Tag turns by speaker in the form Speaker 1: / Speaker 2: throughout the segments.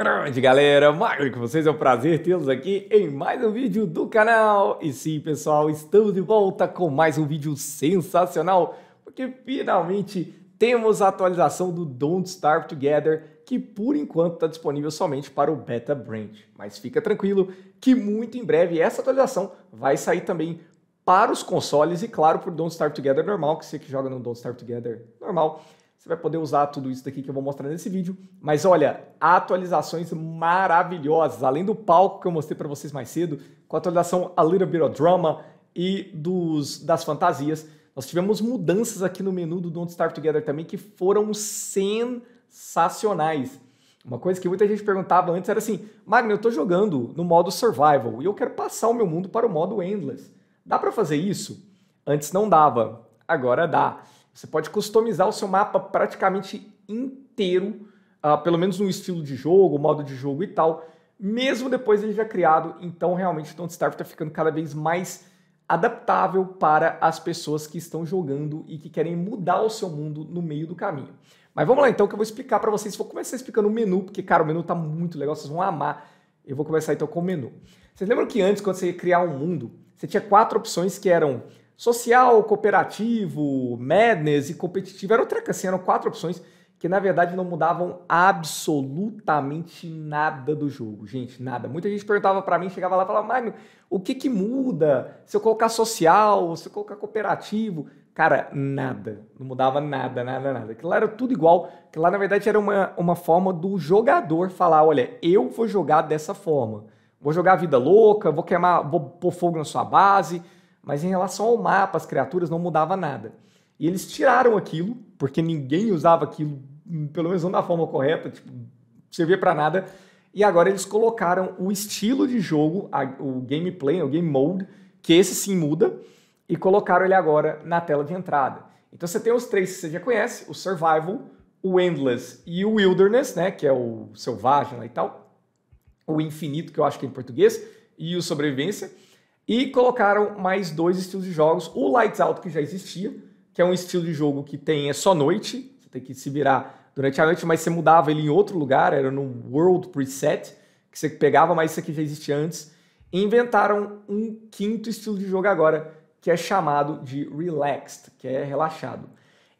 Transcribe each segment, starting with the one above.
Speaker 1: Grande galera, Magno com vocês, é um prazer tê-los aqui em mais um vídeo do canal. E sim, pessoal, estamos de volta com mais um vídeo sensacional, porque finalmente temos a atualização do Don't Starve Together, que por enquanto está disponível somente para o Beta Branch. Mas fica tranquilo que muito em breve essa atualização vai sair também para os consoles e, claro, para o Don't Starve Together normal, que você que joga no Don't Starve Together normal, você vai poder usar tudo isso daqui que eu vou mostrar nesse vídeo. Mas olha, atualizações maravilhosas. Além do palco que eu mostrei para vocês mais cedo, com a atualização A Little Bit of Drama e dos, das fantasias, nós tivemos mudanças aqui no menu do Don't start Together também que foram sensacionais. Uma coisa que muita gente perguntava antes era assim: Magno, eu estou jogando no modo survival e eu quero passar o meu mundo para o modo endless. Dá para fazer isso? Antes não dava, agora dá. Você pode customizar o seu mapa praticamente inteiro, uh, pelo menos no estilo de jogo, modo de jogo e tal, mesmo depois ele já criado. Então, realmente, o Don't Starve está ficando cada vez mais adaptável para as pessoas que estão jogando e que querem mudar o seu mundo no meio do caminho. Mas vamos lá então que eu vou explicar para vocês. Vou começar explicando o menu, porque, cara, o menu está muito legal, vocês vão amar. Eu vou começar então com o menu. Vocês lembram que antes, quando você ia criar um mundo, você tinha quatro opções que eram Social, cooperativo, madness e competitivo era outra assim, eram quatro opções que na verdade não mudavam absolutamente nada do jogo, gente, nada. Muita gente perguntava para mim, chegava lá e falava, mas o que que muda se eu colocar social, se eu colocar cooperativo? Cara, nada, não mudava nada, nada, nada. Aquilo era tudo igual, que lá na verdade era uma, uma forma do jogador falar, olha, eu vou jogar dessa forma, vou jogar a vida louca, vou queimar, vou pôr fogo na sua base, mas em relação ao mapa, as criaturas não mudava nada. E eles tiraram aquilo, porque ninguém usava aquilo, hum, pelo menos não da forma correta, tipo, servia para nada. E agora eles colocaram o estilo de jogo, a, o gameplay, o game mode, que esse sim muda, e colocaram ele agora na tela de entrada. Então você tem os três que você já conhece, o Survival, o Endless e o Wilderness, né, que é o selvagem e tal, o Infinito, que eu acho que é em português, e o Sobrevivência. E colocaram mais dois estilos de jogos. O Lights Out, que já existia, que é um estilo de jogo que tem é só noite, você tem que se virar durante a noite, mas você mudava ele em outro lugar, era no World Preset, que você pegava, mas isso aqui já existia antes. E inventaram um quinto estilo de jogo agora, que é chamado de Relaxed, que é relaxado.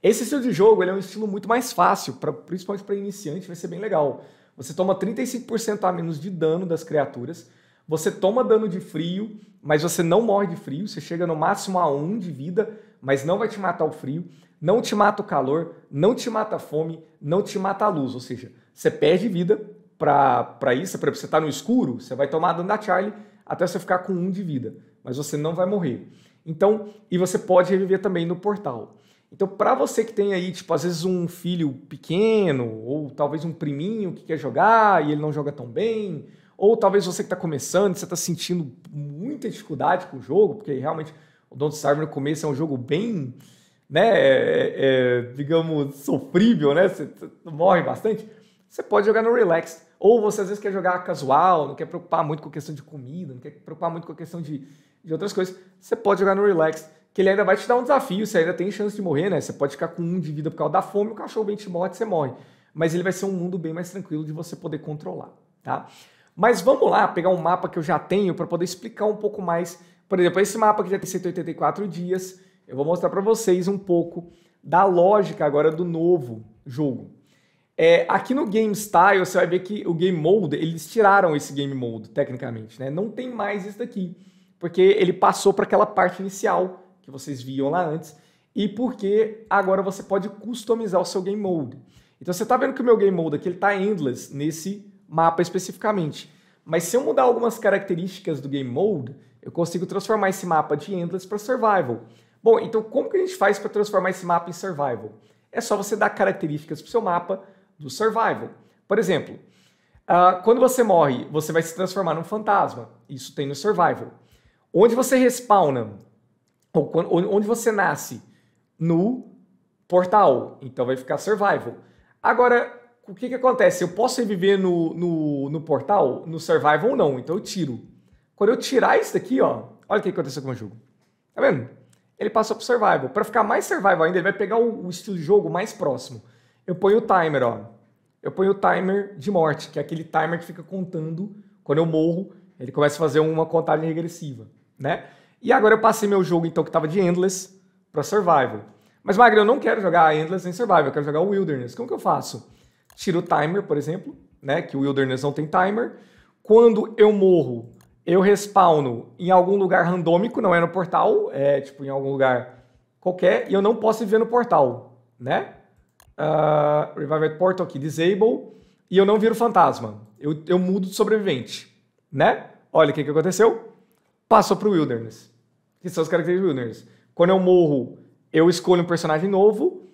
Speaker 1: Esse estilo de jogo é um estilo muito mais fácil, pra, principalmente para iniciante, vai ser bem legal. Você toma 35% a menos de dano das criaturas, você toma dano de frio, mas você não morre de frio. Você chega no máximo a 1 de vida, mas não vai te matar o frio, não te mata o calor, não te mata a fome, não te mata a luz. Ou seja, você perde vida para isso. para você está no escuro, você vai tomar dano da Charlie até você ficar com 1 de vida, mas você não vai morrer. Então, e você pode reviver também no portal. Então, para você que tem aí, tipo, às vezes um filho pequeno, ou talvez um priminho que quer jogar e ele não joga tão bem, ou talvez você que está começando, você está sentindo muita dificuldade com o jogo, porque realmente o Don't Starve no começo é um jogo bem, né, é, é, digamos, sofrível, né? Você morre bastante. Você pode jogar no Relax. Ou você às vezes quer jogar casual, não quer preocupar muito com a questão de comida, não quer preocupar muito com a questão de, de outras coisas. Você pode jogar no Relax, que ele ainda vai te dar um desafio, você ainda tem chance de morrer, né? Você pode ficar com um de vida por causa da fome, o cachorro bem te morre, você morre. Mas ele vai ser um mundo bem mais tranquilo de você poder controlar, tá? Mas vamos lá pegar um mapa que eu já tenho para poder explicar um pouco mais. Por exemplo, esse mapa que já tem 184 dias, eu vou mostrar para vocês um pouco da lógica agora do novo jogo. É, aqui no Game Style, você vai ver que o Game Mode, eles tiraram esse Game Mode, tecnicamente. Né? Não tem mais isso daqui, porque ele passou para aquela parte inicial que vocês viam lá antes, e porque agora você pode customizar o seu Game Mode. Então você está vendo que o meu Game Mode aqui está endless nesse mapa especificamente. Mas se eu mudar algumas características do Game Mode, eu consigo transformar esse mapa de Endless para Survival. Bom, então como que a gente faz para transformar esse mapa em Survival? É só você dar características para o seu mapa do Survival. Por exemplo, uh, quando você morre, você vai se transformar num fantasma. Isso tem no Survival. Onde você respawna, ou quando, onde você nasce, no portal. Então vai ficar Survival. Agora, o que, que acontece? Eu posso reviver no, no, no portal, no survival ou não, então eu tiro. Quando eu tirar isso daqui, ó, olha o que, aconteceu com o jogo. Tá vendo? Ele passou pro survival. Para ficar mais survival ainda, ele vai pegar o, o estilo de jogo mais próximo. Eu ponho o timer, ó. Eu ponho o timer de morte, que é aquele timer que fica contando quando eu morro, ele começa a fazer uma contagem regressiva, né? E agora eu passei meu jogo, então, que estava de Endless para Survival. Mas, Magno, eu não quero jogar Endless nem Survival, eu quero jogar Wilderness. Como que eu faço? tiro o timer, por exemplo, né? Que o Wilderness não tem timer. Quando eu morro, eu respawno em algum lugar randômico, não é no portal, é tipo em algum lugar qualquer, e eu não posso viver no portal, né? Uh, Revive Portal aqui, Disable, e eu não viro fantasma. Eu, eu mudo de sobrevivente, né? Olha o que, que aconteceu. Passou o Wilderness, que são as características do Wilderness. Quando eu morro, eu escolho um personagem novo,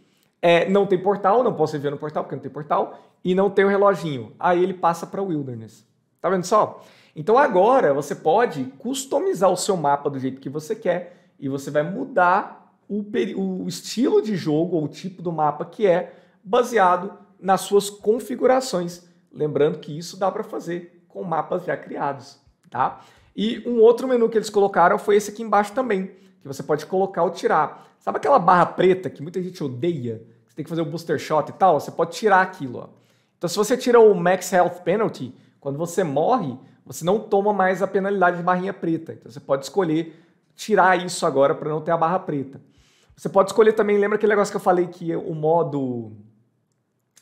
Speaker 1: é, não tem portal, não posso enviar no portal porque não tem portal, e não tem o reloginho. Aí ele passa para Wilderness. Tá vendo só? Então agora você pode customizar o seu mapa do jeito que você quer e você vai mudar o, o estilo de jogo ou o tipo do mapa que é baseado nas suas configurações. Lembrando que isso dá para fazer com mapas já criados, tá? E um outro menu que eles colocaram foi esse aqui embaixo também, que você pode colocar ou tirar. Sabe aquela barra preta que muita gente odeia? você tem que fazer o booster shot e tal, você pode tirar aquilo. Ó. Então, se você tira o Max Health Penalty, quando você morre, você não toma mais a penalidade de barrinha preta. Então, você pode escolher tirar isso agora para não ter a barra preta. Você pode escolher também, lembra aquele negócio que eu falei que o modo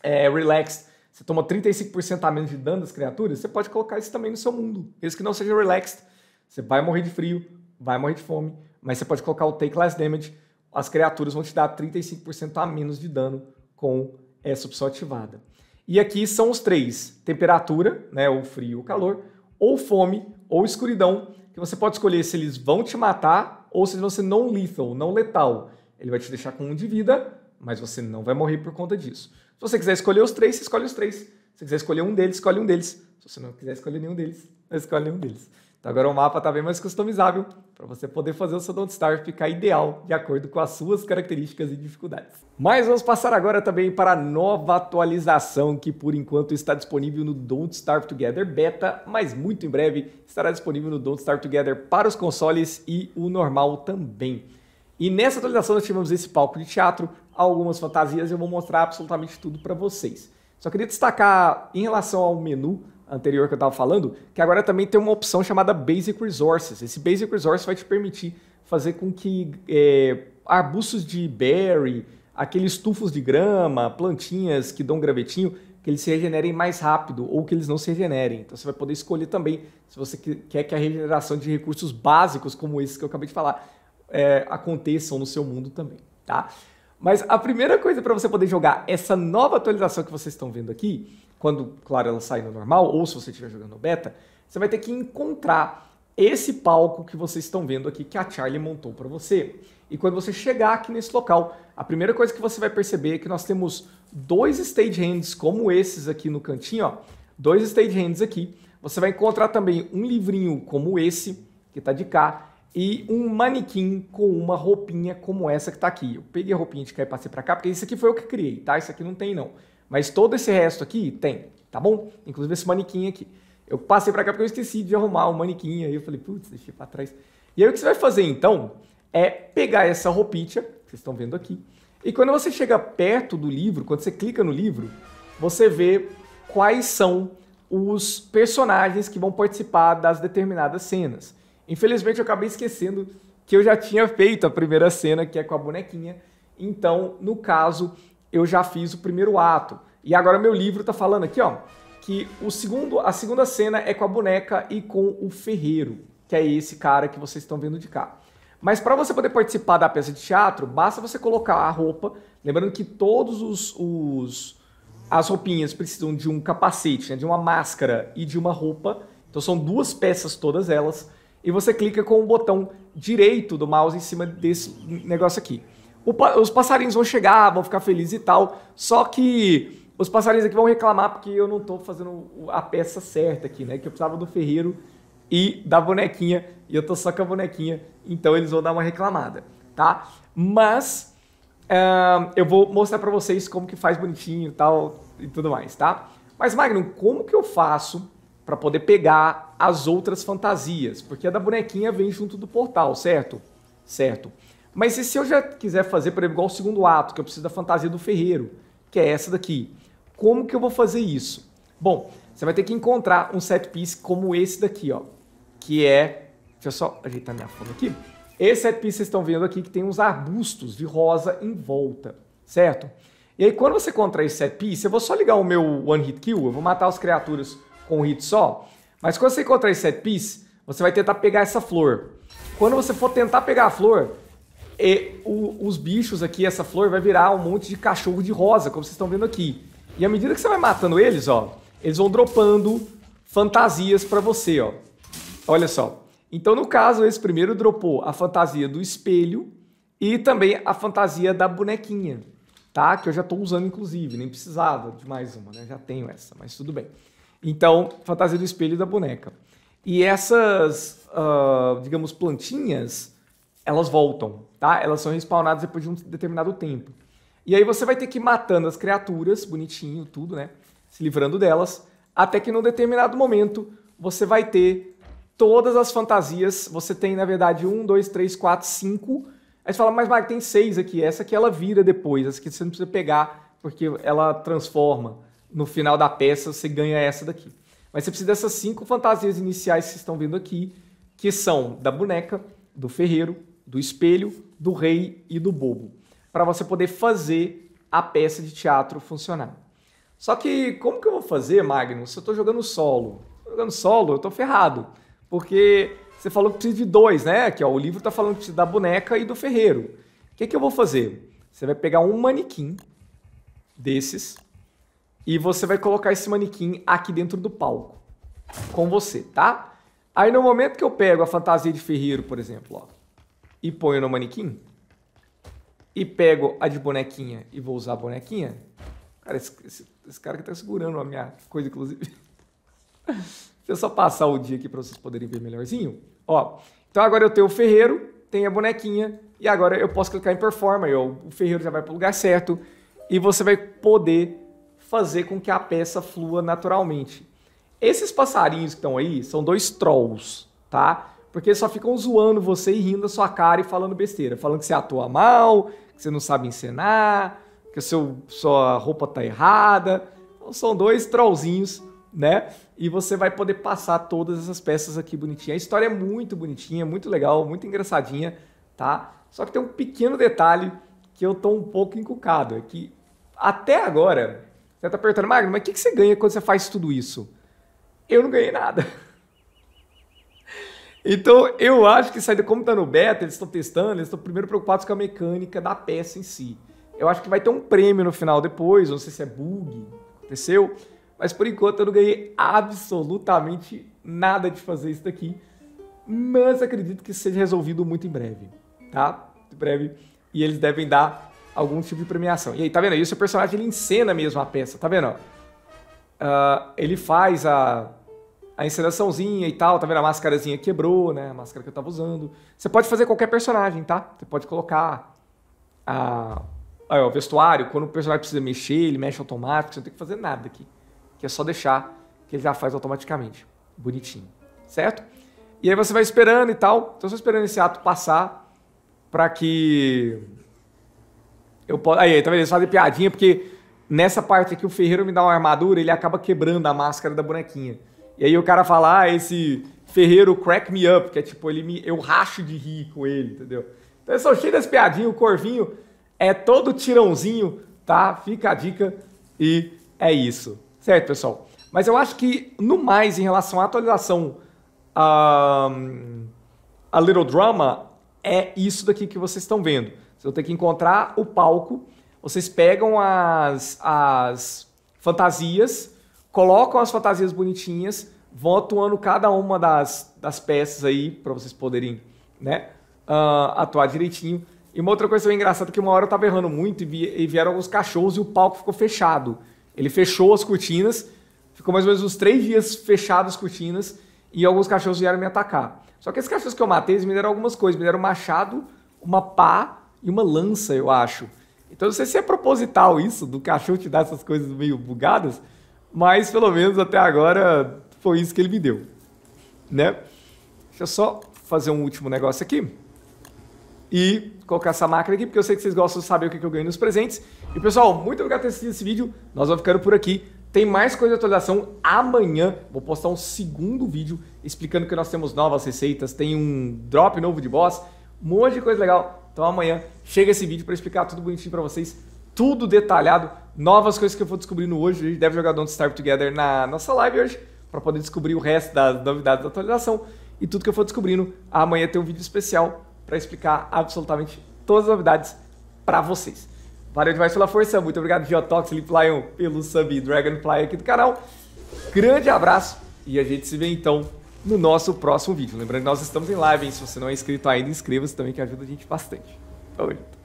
Speaker 1: é, Relaxed, você toma 35% a menos de dano das criaturas? Você pode colocar isso também no seu mundo. Mesmo que não seja Relaxed, você vai morrer de frio, vai morrer de fome, mas você pode colocar o Take Less Damage as criaturas vão te dar 35% a menos de dano com essa opção ativada. E aqui são os três: temperatura, né, o frio, o calor, ou fome, ou escuridão, que você pode escolher se eles vão te matar ou se você não lethal, não letal. Ele vai te deixar com um de vida, mas você não vai morrer por conta disso. Se você quiser escolher os três, você escolhe os três. Se você quiser escolher um deles, escolhe um deles. Se você não quiser escolher nenhum deles, escolhe nenhum deles. Então agora o mapa está bem mais customizável para você poder fazer o seu Don't Starve ficar ideal de acordo com as suas características e dificuldades. Mas vamos passar agora também para a nova atualização que por enquanto está disponível no Don't Starve Together Beta, mas muito em breve estará disponível no Don't Starve Together para os consoles e o normal também. E nessa atualização nós tivemos esse palco de teatro, algumas fantasias e eu vou mostrar absolutamente tudo para vocês. Só queria destacar em relação ao menu, anterior que eu estava falando, que agora também tem uma opção chamada Basic Resources. Esse Basic Resources vai te permitir fazer com que é, arbustos de berry, aqueles tufos de grama, plantinhas que dão gravetinho, que eles se regenerem mais rápido ou que eles não se regenerem. Então você vai poder escolher também se você quer que a regeneração de recursos básicos como esses que eu acabei de falar é, aconteçam no seu mundo também, tá? Mas a primeira coisa para você poder jogar essa nova atualização que vocês estão vendo aqui quando, claro, ela sair no normal, ou se você estiver jogando beta, você vai ter que encontrar esse palco que vocês estão vendo aqui que a Charlie montou para você. E quando você chegar aqui nesse local, a primeira coisa que você vai perceber é que nós temos dois stagehands como esses aqui no cantinho, ó, dois stagehands aqui. Você vai encontrar também um livrinho como esse, que está de cá, e um manequim com uma roupinha como essa que está aqui. Eu peguei a roupinha de cá e passei para cá, porque isso aqui foi o que criei, tá? Isso aqui não tem não. Mas todo esse resto aqui tem, tá bom? Inclusive esse manequim aqui. Eu passei para cá porque eu esqueci de arrumar o manequim, aí eu falei, putz, deixei para trás. E aí o que você vai fazer então é pegar essa roupinha, que vocês estão vendo aqui, e quando você chega perto do livro, quando você clica no livro, você vê quais são os personagens que vão participar das determinadas cenas. Infelizmente eu acabei esquecendo que eu já tinha feito a primeira cena, que é com a bonequinha. Então, no caso, eu já fiz o primeiro ato. E agora meu livro tá falando aqui, ó, que o segundo, a segunda cena é com a boneca e com o ferreiro, que é esse cara que vocês estão vendo de cá. Mas para você poder participar da peça de teatro, basta você colocar a roupa, lembrando que todos os, os as roupinhas precisam de um capacete, né, de uma máscara e de uma roupa. Então são duas peças todas elas. E você clica com o botão direito do mouse em cima desse negócio aqui. O, os passarinhos vão chegar, vão ficar felizes e tal. Só que os passarinhos aqui vão reclamar porque eu não estou fazendo a peça certa aqui, né? Que eu precisava do ferreiro e da bonequinha, e eu tô só com a bonequinha, então eles vão dar uma reclamada, tá? Mas uh, eu vou mostrar para vocês como que faz bonitinho e tal, e tudo mais, tá? Mas Magnum, como que eu faço para poder pegar as outras fantasias? Porque a da bonequinha vem junto do portal, certo? Certo. Mas e se eu já quiser fazer, por exemplo, igual o segundo ato, que eu preciso da fantasia do ferreiro, que é essa daqui? Como que eu vou fazer isso? Bom, você vai ter que encontrar um set piece como esse daqui, ó. Que é... Deixa eu só ajeitar minha foto aqui. Esse set piece vocês estão vendo aqui que tem uns arbustos de rosa em volta, certo? E aí quando você encontrar esse set piece, eu vou só ligar o meu One Hit Kill, eu vou matar as criaturas com um hit só. Mas quando você encontrar esse set piece, você vai tentar pegar essa flor. Quando você for tentar pegar a flor, e, o, os bichos aqui, essa flor, vai virar um monte de cachorro de rosa, como vocês estão vendo aqui. E à medida que você vai matando eles, ó, eles vão dropando fantasias para você, ó. Olha só. Então, no caso, esse primeiro dropou a fantasia do espelho e também a fantasia da bonequinha, tá? Que eu já estou usando, inclusive. Nem precisava de mais uma, né? Já tenho essa, mas tudo bem. Então, fantasia do espelho e da boneca. E essas, uh, digamos, plantinhas, elas voltam, tá? Elas são respawnadas depois de um determinado tempo. E aí você vai ter que ir matando as criaturas, bonitinho, tudo, né? Se livrando delas, até que num determinado momento você vai ter todas as fantasias. Você tem, na verdade, um, dois, três, quatro, cinco. Aí você fala, mas Mark, tem seis aqui. Essa que ela vira depois, essa que você não precisa pegar, porque ela transforma. No final da peça você ganha essa daqui. Mas você precisa dessas cinco fantasias iniciais que vocês estão vendo aqui, que são da boneca, do ferreiro, do espelho, do rei e do bobo para você poder fazer a peça de teatro funcionar. Só que como que eu vou fazer, Magnus, se eu estou jogando solo? Jogando solo, eu estou ferrado. Porque você falou que precisa de dois, né? Que ó, o livro está falando que da boneca e do ferreiro. O que, que eu vou fazer? Você vai pegar um manequim desses e você vai colocar esse manequim aqui dentro do palco com você, tá? Aí no momento que eu pego a fantasia de ferreiro, por exemplo, ó, e ponho no manequim, e pego a de bonequinha e vou usar a bonequinha, cara, esse, esse, esse cara que tá segurando a minha coisa, inclusive. Deixa eu só passar o dia aqui para vocês poderem ver melhorzinho. Ó, então agora eu tenho o ferreiro, tenho a bonequinha, e agora eu posso clicar em performa, e ó, o ferreiro já vai para o lugar certo, e você vai poder fazer com que a peça flua naturalmente. Esses passarinhos que estão aí são dois trolls, tá? porque só ficam zoando você e rindo da sua cara e falando besteira, falando que você atua mal, que você não sabe encenar, que seu, sua roupa tá errada. Então, são dois trollzinhos, né? E você vai poder passar todas essas peças aqui bonitinha. A história é muito bonitinha, muito legal, muito engraçadinha, tá? Só que tem um pequeno detalhe que eu tô um pouco encucado, é que até agora, você tá perguntando, Magno, mas o que, que você ganha quando você faz tudo isso? Eu não ganhei nada. Então, eu acho que isso de como está no beta, eles estão testando, eles estão primeiro preocupados com a mecânica da peça em si. Eu acho que vai ter um prêmio no final depois, não sei se é bug, aconteceu, mas por enquanto eu não ganhei absolutamente nada de fazer isso daqui, mas acredito que seja resolvido muito em breve, tá? Em breve, e eles devem dar algum tipo de premiação. E aí, tá vendo? E o seu personagem, ele encena mesmo a peça, tá vendo? Uh, ele faz a a encenaçãozinha e tal, tá vendo? A máscarazinha quebrou, né? A máscara que eu tava usando. Você pode fazer qualquer personagem, tá? Você pode colocar a, a, o vestuário, quando o personagem precisa mexer, ele mexe automático, você não tem que fazer nada aqui. Que é só deixar que ele já faz automaticamente. Bonitinho, certo? E aí você vai esperando e tal. Então, só esperando esse ato passar para que eu posso... Aí, tá vendo? Eles fazem piadinha porque nessa parte aqui o ferreiro me dá uma armadura, ele acaba quebrando a máscara da bonequinha. E aí o cara fala, ah, esse ferreiro crack me up, que é tipo, ele me, eu racho de rir com ele, entendeu? Então eu sou cheio das piadinhas, o Corvinho é todo tirãozinho, tá? Fica a dica e é isso. Certo, pessoal? Mas eu acho que, no mais, em relação à atualização a a Little Drama, é isso daqui que vocês estão vendo. Vocês vão ter que encontrar o palco, vocês pegam as, as fantasias, colocam as fantasias bonitinhas, vão atuando cada uma das, das peças aí, para vocês poderem né, uh, atuar direitinho. E uma outra coisa engraçada é que uma hora eu tava errando muito e, vi, e vieram alguns cachorros e o palco ficou fechado. Ele fechou as cortinas, ficou mais ou menos uns três dias fechado as cortinas e alguns cachorros vieram me atacar. Só que esses cachorros que eu matei, eles me deram algumas coisas. Me deram um machado, uma pá e uma lança, eu acho. Então não sei se é proposital isso, do cachorro te dar essas coisas meio bugadas, mas pelo menos até agora foi isso que ele me deu, né? Deixa eu só fazer um último negócio aqui e colocar essa máquina aqui, porque eu sei que vocês gostam de saber o que eu ganho nos presentes. E pessoal, muito obrigado por ter assistido esse vídeo. Nós vamos ficando por aqui. Tem mais coisa de atualização amanhã. Vou postar um segundo vídeo explicando que nós temos novas receitas, tem um drop novo de boss, um monte de coisa legal. Então amanhã chega esse vídeo para explicar tudo bonitinho para vocês tudo detalhado, novas coisas que eu vou descobrindo hoje. A gente deve jogar Don't Starve Together na nossa live hoje, para poder descobrir o resto das novidades da atualização e tudo que eu for descobrindo. Amanhã tem um vídeo especial para explicar absolutamente todas as novidades para vocês. Valeu demais pela força, muito obrigado Geotox, Liplion pelo sub Dragonfly aqui do canal. Grande abraço e a gente se vê então no nosso próximo vídeo. Lembrando que nós estamos em live, hein? se você não é inscrito ainda, inscreva-se também que ajuda a gente bastante. Tchau. junto.